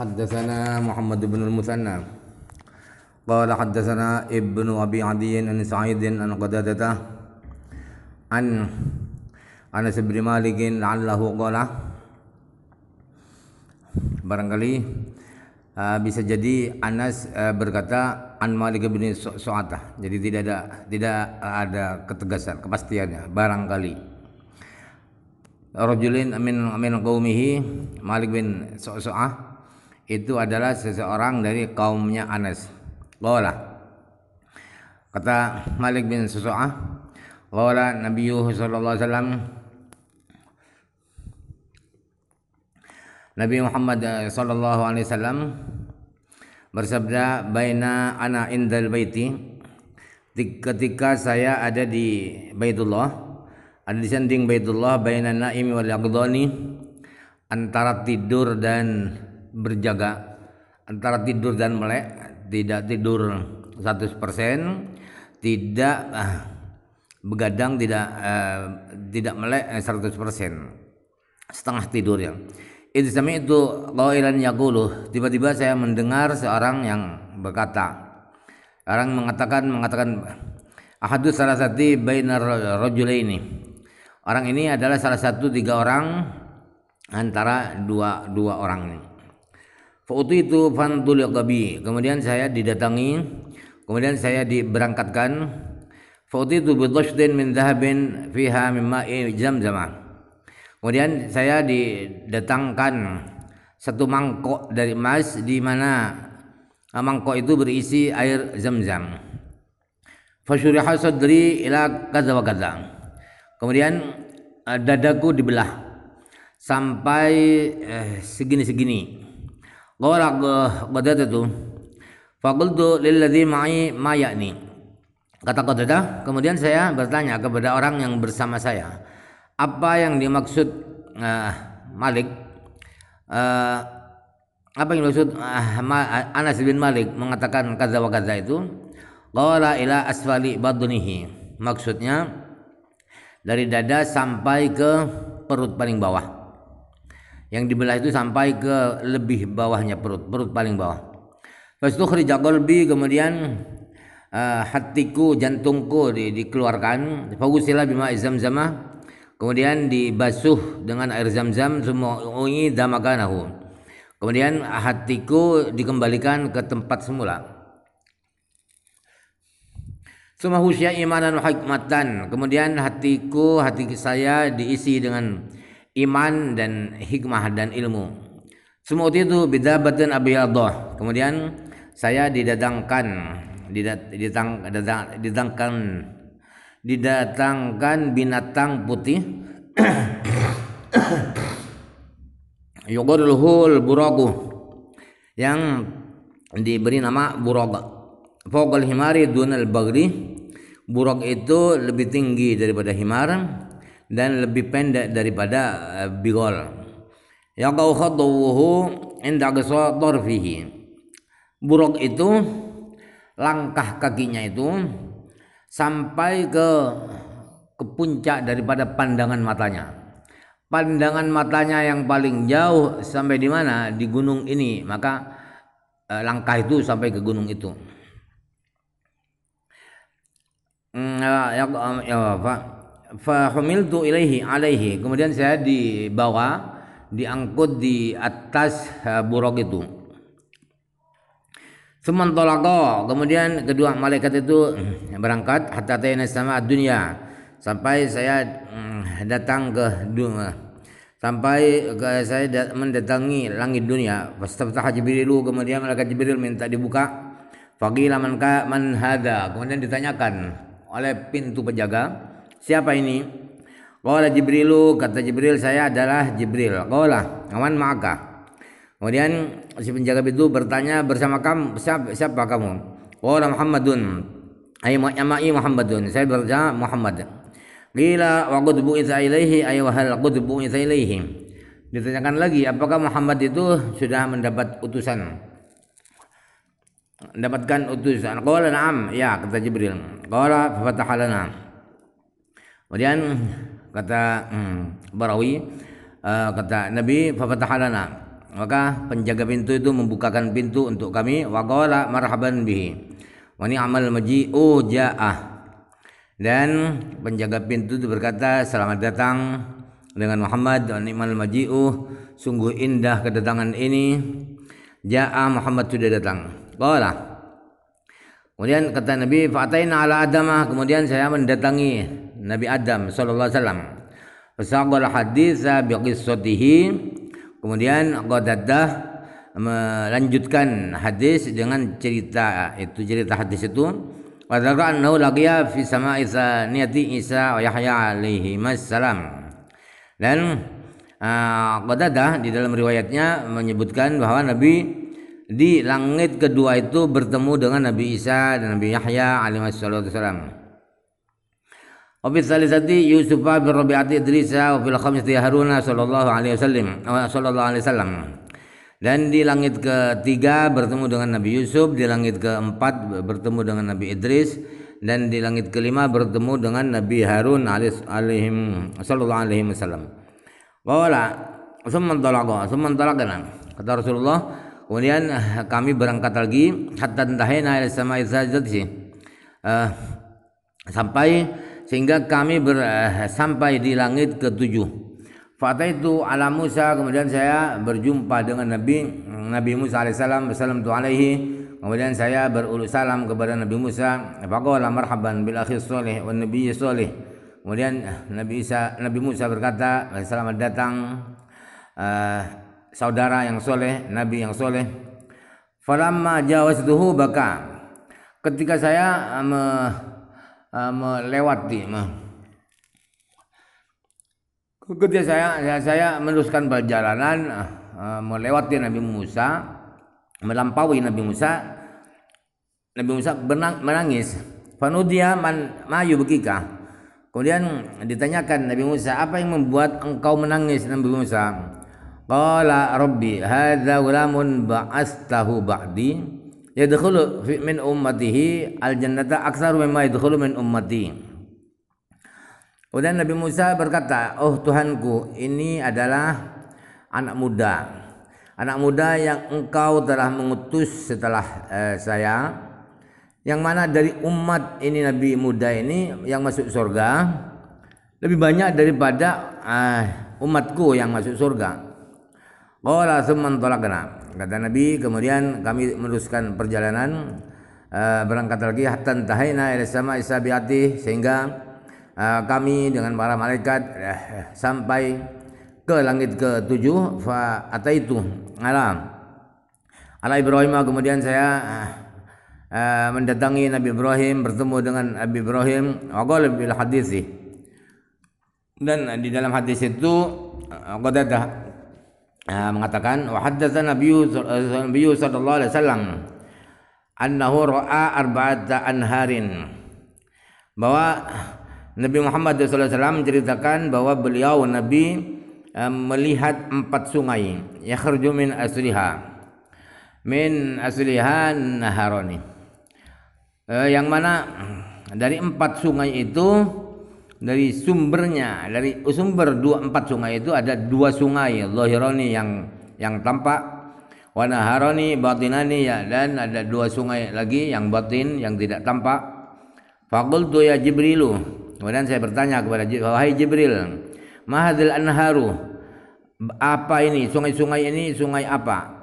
حدثنا محمد بن المثنى قال حدثنا ابن أبي عدي عن سعيد عن قتادة عن Anas bin Malik la'allahu qala barangkali uh, bisa jadi Anas uh, berkata an Malik bin Su'atah. Jadi tidak ada tidak ada ketegasan kepastiannya barangkali. Rajulin amin amin qaumihi Malik bin Su'ah itu adalah seseorang dari kaumnya Anas. Qala. Kata Malik bin Susaah, qala Nabi sallallahu alaihi wasallam Nabi Muhammad eh, sallallahu alaihi wasallam bersabda baina ana indal baiti ketika saya ada di Baitullah ada di sanding Baitullah baina naimi wal antara tidur dan berjaga antara tidur dan melek tidak tidur 100% tidak ah, begadang tidak eh, tidak melek 100% eh, setengah tidur ya Idisami itu qailan yaqulu tiba-tiba saya mendengar seorang yang berkata orang mengatakan mengatakan ahadus salah satu bainar ini orang ini adalah salah satu tiga orang antara dua dua orang ini Fauti itu fantul kabi. Kemudian saya didatangi, kemudian saya diberangkatkan. Fauti itu bidoshdin min dahabin fiha mimma zamzamah. Kemudian saya didatangkan satu mangkok dari emas di mana ah, mangkok itu berisi air zam-zam. Fasyuriha sadri ila kaza wa kaza. Kemudian ah, dadaku dibelah sampai eh, segini-segini. Eh, segini -segini. غور Qadadatu eh, Fakultu lilladhi ma'i mayak yakni Kata Qadadah Kemudian saya bertanya kepada orang yang bersama saya Apa yang dimaksud uh, Malik uh, Apa yang dimaksud uh, Anas bin Malik Mengatakan kaza wa kaza itu Qala ila asfali badunihi Maksudnya Dari dada sampai ke perut paling bawah yang dibelah itu sampai ke lebih bawahnya perut perut paling bawah fastukhrija qalbi kemudian uh, hatiku jantungku di, dikeluarkan fagusila bima zama kemudian dibasuh dengan air zam-zam semua damakan damakanahu kemudian hatiku dikembalikan ke tempat semula Semua Sumahusya imanan hikmatan. Kemudian hatiku, hati saya diisi dengan iman dan hikmah dan ilmu. Semua itu bidabatin abiyadah. Kemudian saya didatangkan didatang, didatang, didatangkan didatangkan binatang putih yuqaluhul buraku yang diberi nama burog fokal himari dunal bagri burog itu lebih tinggi daripada himar dan lebih pendek daripada eh, bigol. Yaqau khadduhu inda fihi. Buruk itu langkah kakinya itu sampai ke ke puncak daripada pandangan matanya. Pandangan matanya yang paling jauh sampai di mana? Di gunung ini. Maka eh, langkah itu sampai ke gunung itu. Hmm, ya, ya, ya, Pak fa humiltu ilaihi alaihi kemudian saya dibawa diangkut di atas eh, buruk itu Sementolako. kemudian kedua malaikat itu eh, berangkat hatta tayna sama dunia sampai saya mm, datang ke dunia sampai saya mendatangi langit dunia fastaftah jibril kemudian malaikat jibril minta dibuka faqila man man hada kemudian ditanyakan oleh pintu penjaga Siapa ini? Qala Jibrilu, kata Jibril saya adalah Jibril. Qala, kawan maka. Kemudian si penjaga itu bertanya bersama kamu siapa, siapa kamu? Qala Muhammadun. Ai ya ma'i Muhammadun. Saya berjamaah Muhammad. Gila wa qad bu'itsa ilaihi ay wa hal qad bu'itsa ilaihi. Ditanyakan lagi apakah Muhammad itu sudah mendapat utusan? Mendapatkan utusan. Qala na'am, ya kata Jibril. Qala fa fatahalana. Kemudian kata hmm, Barawi uh, kata Nabi fafatahalana maka penjaga pintu itu membukakan pintu untuk kami waqala marhaban bihi wa ni'mal maji'u ja'ah dan penjaga pintu itu berkata selamat datang dengan Muhammad wa ni'mal maji'u sungguh indah kedatangan ini jaah Muhammad sudah datang qala kemudian kata Nabi fa'ataina ala adama kemudian saya mendatangi Nabi Adam sallallahu alaihi wasallam. biqissatihi. Kemudian Qadaddah melanjutkan hadis dengan cerita itu cerita hadis itu wadzaqa annahu laqiya fi sama'i niyati Isa wa Yahya alaihi salam dan uh, di dalam riwayatnya menyebutkan bahwa Nabi di langit kedua itu bertemu dengan Nabi Isa dan Nabi Yahya alaihi wasallam Wabil salisati Yusuf bin Rabi'ati Idrisa wabil khamisati Haruna sallallahu alaihi wasallam sallallahu alaihi wasallam. Dan di langit ketiga bertemu dengan Nabi Yusuf, di langit keempat bertemu dengan Nabi Idris dan di langit kelima bertemu dengan Nabi Harun alaihi sallallahu alaihi wasallam. Wala summan talaqa summan talaqna kata Rasulullah kemudian eh, kami berangkat lagi hatta tentahena ila sama'i sajdat sih. Eh, uh, sampai sehingga kami ber, eh, sampai di langit ketujuh. Fata itu ala Musa kemudian saya berjumpa dengan Nabi Nabi Musa alaihissalam bersalam tu alaihi kemudian saya berulus salam kepada Nabi Musa faqala marhaban bil akhi soleh. wan Nabi soleh. kemudian eh, Nabi Isa Nabi Musa berkata selamat datang uh, saudara yang soleh nabi yang soleh falamma tuhu baka ketika saya uh, Eh, melewati. Kemudian ya, saya, saya, saya meneruskan perjalanan eh, eh, melewati Nabi Musa, melampaui Nabi Musa. Nabi Musa benang, menangis. panudia man mayu begika Kemudian ditanyakan Nabi Musa, apa yang membuat engkau menangis Nabi Musa? Qala rabbi hadza ulamun ba'astahu ba'di yadkhulu min ummatihi al jannata aksar mimma yadkhulu min ummati. Kemudian Nabi Musa berkata, "Oh Tuhanku, ini adalah anak muda. Anak muda yang engkau telah mengutus setelah eh, saya yang mana dari umat ini nabi muda ini yang masuk surga lebih banyak daripada uh, umatku yang masuk surga. Qala summan talaqna. Kata Nabi, kemudian kami meneruskan perjalanan uh, berangkat lagi hutan tahayna ila sama isabiati sehingga uh, kami dengan para malaikat uh, sampai ke langit ke-7 fa ataitu alam ala Ibrahim kemudian saya uh, mendatangi Nabi Ibrahim bertemu dengan Nabi Ibrahim waqala bil sih dan di dalam hadis itu ada uh, mengatakan wa haddatsan Nabi eh, sallallahu alaihi wasallam annahu ra'a arba'ata anharin bahwa Nabi Muhammad Alaihi Wasallam menceritakan bahwa beliau Nabi eh, melihat empat sungai yakhruju min asliha min asliha naharoni eh, yang mana dari empat sungai itu dari sumbernya dari sumber dua empat sungai itu ada dua sungai lohironi yang yang tampak wanaharoni batinani ya dan ada dua sungai lagi yang batin yang tidak tampak fakultu ya jibrilu kemudian saya bertanya kepada wahai jibril mahadil anharu apa ini sungai-sungai ini sungai apa